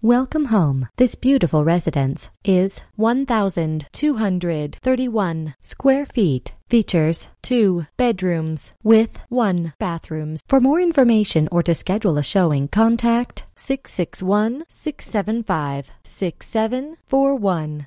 Welcome home. This beautiful residence is 1,231 square feet. Features two bedrooms with one bathrooms. For more information or to schedule a showing, contact 661 675 6741.